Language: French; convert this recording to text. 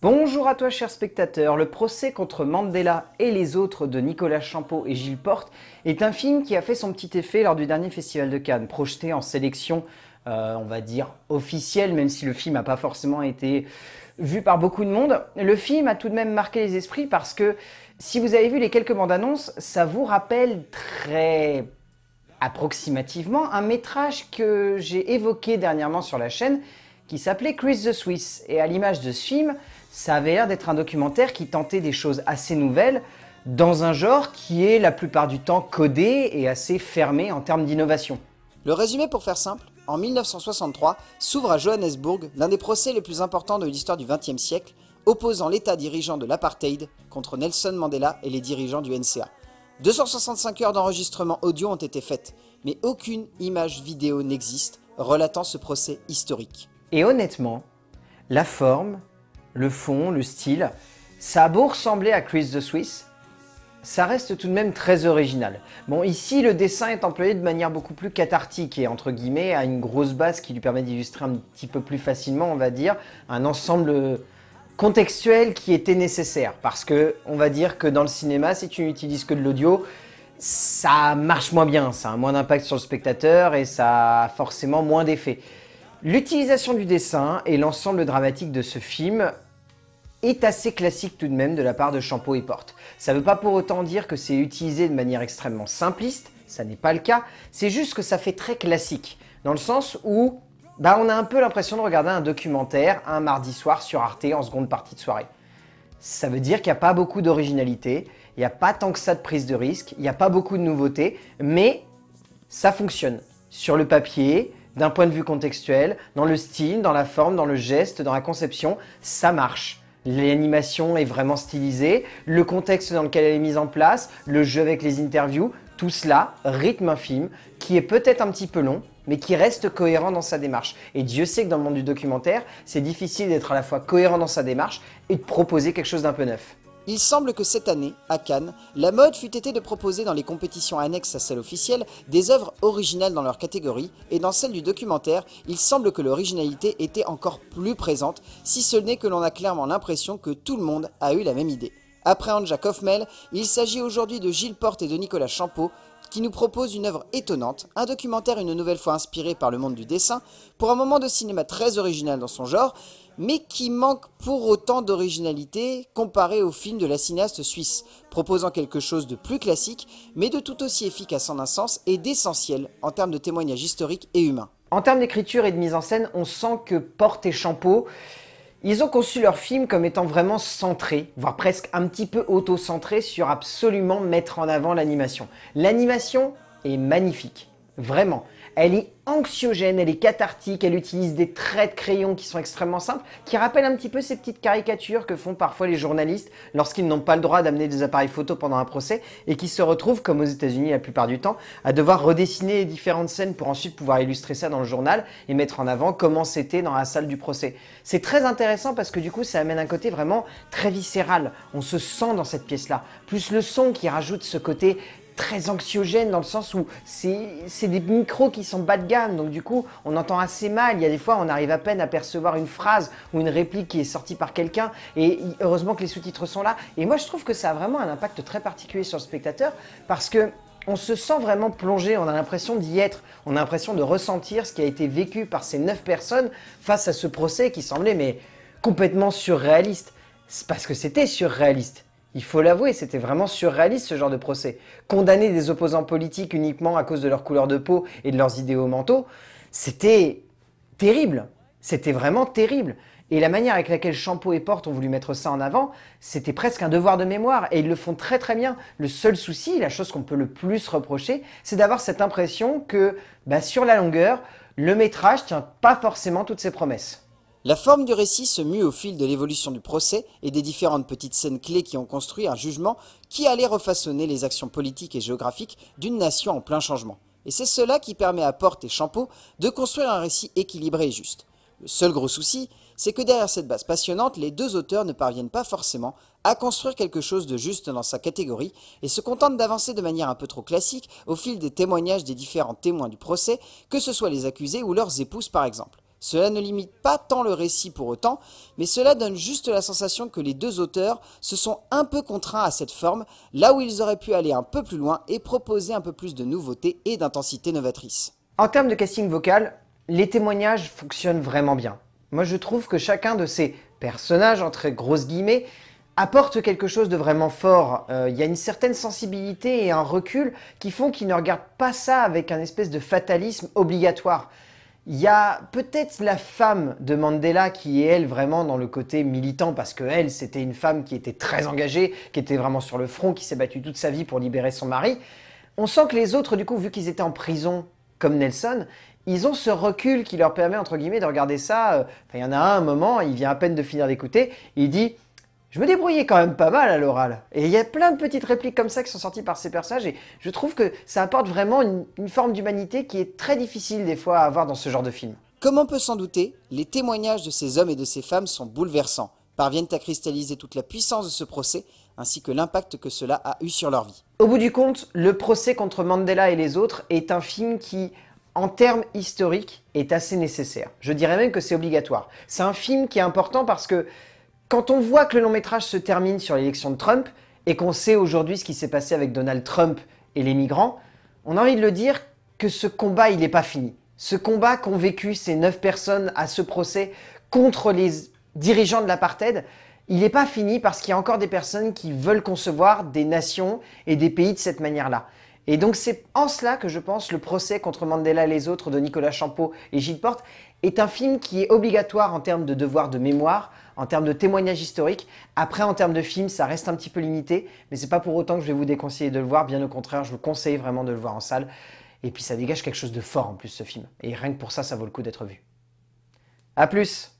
Bonjour à toi chers spectateurs, le procès contre Mandela et les autres de Nicolas Champeau et Gilles Porte est un film qui a fait son petit effet lors du dernier festival de Cannes, projeté en sélection, euh, on va dire officielle, même si le film n'a pas forcément été vu par beaucoup de monde. Le film a tout de même marqué les esprits parce que si vous avez vu les quelques bandes annonces, ça vous rappelle très approximativement un métrage que j'ai évoqué dernièrement sur la chaîne qui s'appelait Chris the Swiss. Et à l'image de ce film, ça avait l'air d'être un documentaire qui tentait des choses assez nouvelles dans un genre qui est la plupart du temps codé et assez fermé en termes d'innovation. Le résumé pour faire simple, en 1963 s'ouvre à Johannesburg l'un des procès les plus importants de l'histoire du XXe siècle, opposant l'État dirigeant de l'apartheid contre Nelson Mandela et les dirigeants du NCA. 265 heures d'enregistrement audio ont été faites, mais aucune image vidéo n'existe relatant ce procès historique. Et honnêtement, la forme le fond, le style. Ça a beau ressembler à Chris the Swiss, ça reste tout de même très original. Bon, ici, le dessin est employé de manière beaucoup plus cathartique et entre guillemets à une grosse base qui lui permet d'illustrer un petit peu plus facilement, on va dire, un ensemble contextuel qui était nécessaire. Parce que, on va dire que dans le cinéma, si tu n'utilises que de l'audio, ça marche moins bien, ça a moins d'impact sur le spectateur et ça a forcément moins d'effet. L'utilisation du dessin et l'ensemble dramatique de ce film est assez classique tout de même de la part de Champeau et Porte. Ça ne veut pas pour autant dire que c'est utilisé de manière extrêmement simpliste, ça n'est pas le cas, c'est juste que ça fait très classique, dans le sens où bah, on a un peu l'impression de regarder un documentaire un mardi soir sur Arte en seconde partie de soirée. Ça veut dire qu'il n'y a pas beaucoup d'originalité, il n'y a pas tant que ça de prise de risque, il n'y a pas beaucoup de nouveautés, mais ça fonctionne. Sur le papier, d'un point de vue contextuel, dans le style, dans la forme, dans le geste, dans la conception, ça marche. L'animation est vraiment stylisée, le contexte dans lequel elle est mise en place, le jeu avec les interviews, tout cela rythme un film qui est peut-être un petit peu long, mais qui reste cohérent dans sa démarche. Et Dieu sait que dans le monde du documentaire, c'est difficile d'être à la fois cohérent dans sa démarche et de proposer quelque chose d'un peu neuf. Il semble que cette année, à Cannes, la mode fut été de proposer dans les compétitions annexes à celle officielle des œuvres originales dans leur catégorie, et dans celle du documentaire, il semble que l'originalité était encore plus présente, si ce n'est que l'on a clairement l'impression que tout le monde a eu la même idée. Après Anja Kaufmel, il s'agit aujourd'hui de Gilles Porte et de Nicolas Champeau, qui nous proposent une œuvre étonnante, un documentaire une nouvelle fois inspiré par le monde du dessin, pour un moment de cinéma très original dans son genre, mais qui manque pour autant d'originalité comparé au film de la cinéaste suisse, proposant quelque chose de plus classique, mais de tout aussi efficace en un sens et d'essentiel en termes de témoignage historique et humain. En termes d'écriture et de mise en scène, on sent que Porte et Champeau, ils ont conçu leur film comme étant vraiment centré, voire presque un petit peu auto-centré sur absolument mettre en avant l'animation. L'animation est magnifique. Vraiment. Elle est anxiogène, elle est cathartique, elle utilise des traits de crayon qui sont extrêmement simples, qui rappellent un petit peu ces petites caricatures que font parfois les journalistes lorsqu'ils n'ont pas le droit d'amener des appareils photo pendant un procès et qui se retrouvent, comme aux États-Unis la plupart du temps, à devoir redessiner les différentes scènes pour ensuite pouvoir illustrer ça dans le journal et mettre en avant comment c'était dans la salle du procès. C'est très intéressant parce que du coup, ça amène un côté vraiment très viscéral. On se sent dans cette pièce-là. Plus le son qui rajoute ce côté très anxiogène dans le sens où c'est des micros qui sont bas de gamme, donc du coup on entend assez mal. Il y a des fois on arrive à peine à percevoir une phrase ou une réplique qui est sortie par quelqu'un et heureusement que les sous-titres sont là. Et moi je trouve que ça a vraiment un impact très particulier sur le spectateur parce que on se sent vraiment plongé, on a l'impression d'y être, on a l'impression de ressentir ce qui a été vécu par ces neuf personnes face à ce procès qui semblait mais complètement surréaliste. parce que c'était surréaliste. Il faut l'avouer, c'était vraiment surréaliste ce genre de procès. Condamner des opposants politiques uniquement à cause de leur couleur de peau et de leurs idéaux mentaux, c'était terrible. C'était vraiment terrible. Et la manière avec laquelle Champeau et Porte ont voulu mettre ça en avant, c'était presque un devoir de mémoire, et ils le font très très bien. Le seul souci, la chose qu'on peut le plus reprocher, c'est d'avoir cette impression que, bah, sur la longueur, le métrage tient pas forcément toutes ses promesses. La forme du récit se mue au fil de l'évolution du procès et des différentes petites scènes clés qui ont construit un jugement qui allait refaçonner les actions politiques et géographiques d'une nation en plein changement. Et c'est cela qui permet à Porte et Champeau de construire un récit équilibré et juste. Le seul gros souci, c'est que derrière cette base passionnante, les deux auteurs ne parviennent pas forcément à construire quelque chose de juste dans sa catégorie et se contentent d'avancer de manière un peu trop classique au fil des témoignages des différents témoins du procès, que ce soit les accusés ou leurs épouses par exemple. Cela ne limite pas tant le récit pour autant, mais cela donne juste la sensation que les deux auteurs se sont un peu contraints à cette forme, là où ils auraient pu aller un peu plus loin et proposer un peu plus de nouveautés et d'intensité novatrice. En termes de casting vocal, les témoignages fonctionnent vraiment bien. Moi je trouve que chacun de ces personnages, entre grosses guillemets, apporte quelque chose de vraiment fort. Euh, il y a une certaine sensibilité et un recul qui font qu'ils ne regardent pas ça avec un espèce de fatalisme obligatoire. Il y a peut-être la femme de Mandela qui est elle vraiment dans le côté militant parce que elle c'était une femme qui était très engagée, qui était vraiment sur le front, qui s'est battue toute sa vie pour libérer son mari. On sent que les autres du coup vu qu'ils étaient en prison comme Nelson, ils ont ce recul qui leur permet entre guillemets de regarder ça. Euh, il y en a un, un moment, il vient à peine de finir d'écouter, il dit je me débrouillais quand même pas mal à l'oral. Et il y a plein de petites répliques comme ça qui sont sorties par ces personnages. Et je trouve que ça apporte vraiment une, forme d'humanité qui est très difficile des fois à avoir dans ce genre de film. Comme on peut s'en douter, les témoignages de ces hommes et de ces femmes sont bouleversants, parviennent à cristalliser toute la puissance de ce procès, ainsi que l'impact que cela a eu sur leur vie. Au bout du compte, le procès contre Mandela et les autres est un film qui, en termes historiques, est assez nécessaire. Je dirais même que c'est obligatoire. C'est un film qui est important parce que quand on voit que le long métrage se termine sur l'élection de Trump et qu'on sait aujourd'hui ce qui s'est passé avec Donald Trump et les migrants, on a envie de le dire que ce combat, il n'est pas fini. Ce combat qu'ont vécu ces neuf personnes à ce procès contre les dirigeants de l'apartheid, il n'est pas fini parce qu'il y a encore des personnes qui veulent concevoir des nations et des pays de cette manière-là. Et donc c'est en cela que je pense le procès contre Mandela et les autres de Nicolas Champeau et Gilles Porte est un film qui est obligatoire en termes de devoir de mémoire, en termes de témoignages historiques. Après, en termes de film, ça reste un petit peu limité, mais c'est pas pour autant que je vais vous déconseiller de le voir. Bien au contraire, je vous conseille vraiment de le voir en salle. Et puis ça dégage quelque chose de fort en plus ce film. Et rien que pour ça, ça vaut le coup d'être vu. A plus